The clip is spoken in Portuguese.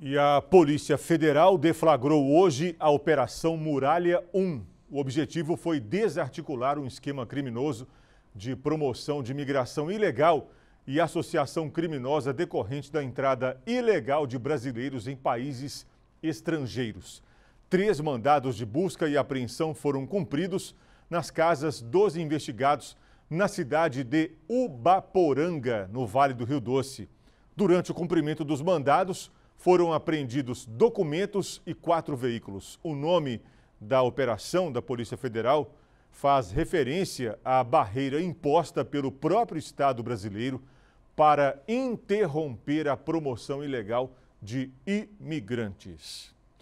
E a Polícia Federal deflagrou hoje a Operação Muralha 1. O objetivo foi desarticular um esquema criminoso de promoção de imigração ilegal e associação criminosa decorrente da entrada ilegal de brasileiros em países estrangeiros. Três mandados de busca e apreensão foram cumpridos nas casas dos investigados na cidade de Ubaporanga, no Vale do Rio Doce. Durante o cumprimento dos mandados, foram apreendidos documentos e quatro veículos. O nome da operação da Polícia Federal faz referência à barreira imposta pelo próprio Estado brasileiro para interromper a promoção ilegal de imigrantes.